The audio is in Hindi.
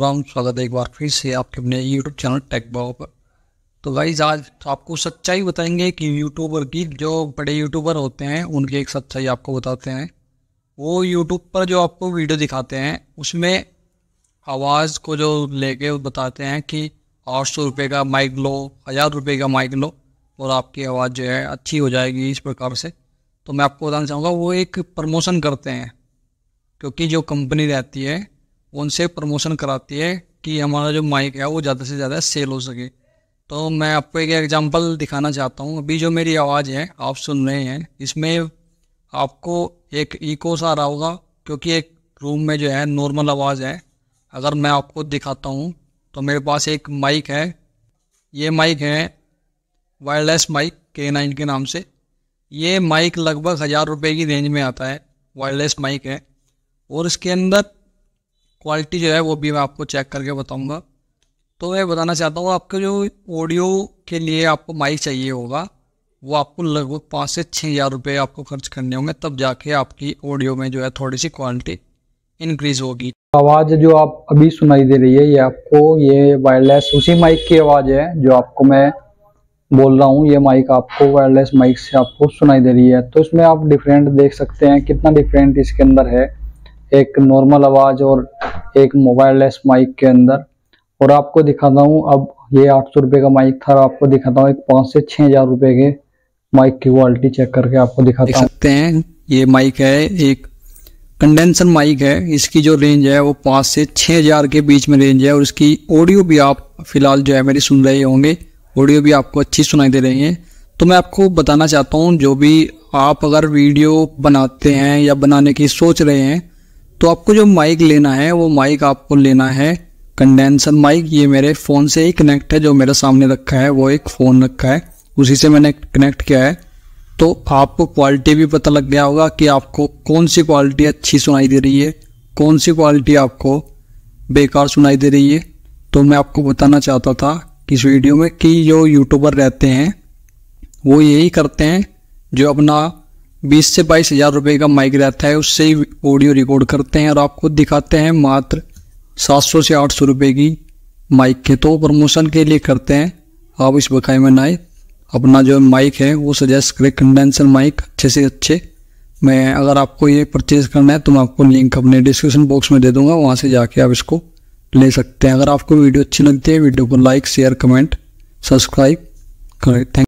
राम स्वागत है एक बार फिर से आपके अपने YouTube चैनल टेक पर तो गाइज आज तो आपको सच्चाई बताएंगे कि यूट्यूबर की जो बड़े यूट्यूबर होते हैं उनकी एक सच्चाई आपको बताते हैं वो YouTube पर जो आपको वीडियो दिखाते हैं उसमें आवाज़ को जो लेके बताते हैं कि आठ सौ रुपये का माइक लो हज़ार रुपये का माइक लो और आपकी आवाज़ जो है अच्छी हो जाएगी इस प्रकार से तो मैं आपको बताना चाहूँगा वो एक प्रमोशन करते हैं क्योंकि जो कंपनी रहती है उनसे प्रमोशन कराती है कि हमारा जो माइक है वो ज़्यादा से ज़्यादा सेल हो सके तो मैं आपको एक एग्जांपल दिखाना चाहता हूँ अभी जो मेरी आवाज़ है आप सुन रहे हैं इसमें आपको एक सा आ रहा होगा क्योंकि एक रूम में जो है नॉर्मल आवाज़ है अगर मैं आपको दिखाता हूँ तो मेरे पास एक माइक है ये माइक है वायरलेस माइक के नाइन के नाम से ये माइक लगभग हज़ार रुपये की रेंज में आता है वायरलेस माइक है और इसके अंदर क्वालिटी जो है वो भी मैं आपको चेक करके बताऊंगा तो मैं बताना चाहता हूँ आपके जो ऑडियो के लिए आपको माइक चाहिए होगा वो आपको लगभग पाँच से छः हज़ार रुपये आपको खर्च करने होंगे तब जाके आपकी ऑडियो में जो है थोड़ी सी क्वालिटी इंक्रीज होगी आवाज़ जो आप अभी सुनाई दे रही है ये आपको ये वायरलेस उसी माइक की आवाज़ है जो आपको मैं बोल रहा हूँ ये माइक आपको वायरलेस माइक से आपको सुनाई दे रही है तो इसमें आप डिफरेंट देख सकते हैं कितना डिफरेंट इसके अंदर है एक नॉर्मल आवाज़ और एक मोबाइललेस माइक के अंदर और आपको दिखाता हूँ अब ये आठ सौ रुपये का माइक था आपको दिखाता हूँ एक पाँच से छः हज़ार रुपये के माइक की क्वालिटी चेक करके आपको दिखाता हूँ सकते हैं ये माइक है एक कंडेंसर माइक है इसकी जो रेंज है वो पाँच से छः हज़ार के बीच में रेंज है और इसकी ऑडियो भी आप फिलहाल जो है मेरी सुन रहे होंगे ऑडियो भी आपको अच्छी सुनाई दे रही है तो मैं आपको बताना चाहता हूँ जो भी आप अगर वीडियो बनाते हैं या बनाने की सोच रहे हैं तो आपको जो माइक लेना है वो माइक आपको लेना है कंडेंसर माइक ये मेरे फ़ोन से ही कनेक्ट है जो मेरे सामने रखा है वो एक फ़ोन रखा है उसी से मैंने कनेक्ट किया है तो आपको क्वालिटी भी पता लग गया होगा कि आपको कौन सी क्वालिटी अच्छी सुनाई दे रही है कौन सी क्वालिटी आपको बेकार सुनाई दे रही है तो मैं आपको बताना चाहता था इस वीडियो में कि जो यूट्यूबर रहते हैं वो यही करते हैं जो अपना बीस से बाईस हज़ार रुपये का माइक रहता है उससे ही ऑडियो रिकॉर्ड करते हैं और आपको दिखाते हैं मात्र सात सौ से आठ सौ रुपये की माइक के तो प्रमोशन के लिए करते हैं आप इस बकाई में ना अपना जो माइक है वो सजेस्ट करें कंडेंसर माइक अच्छे से अच्छे मैं अगर आपको ये परचेज़ करना है तो मैं आपको लिंक अपने डिस्क्रिप्शन बॉक्स में दे दूंगा वहाँ से जाके आप इसको ले सकते हैं अगर आपको वीडियो अच्छी लगती है वीडियो को लाइक शेयर कमेंट सब्सक्राइब करें थैंक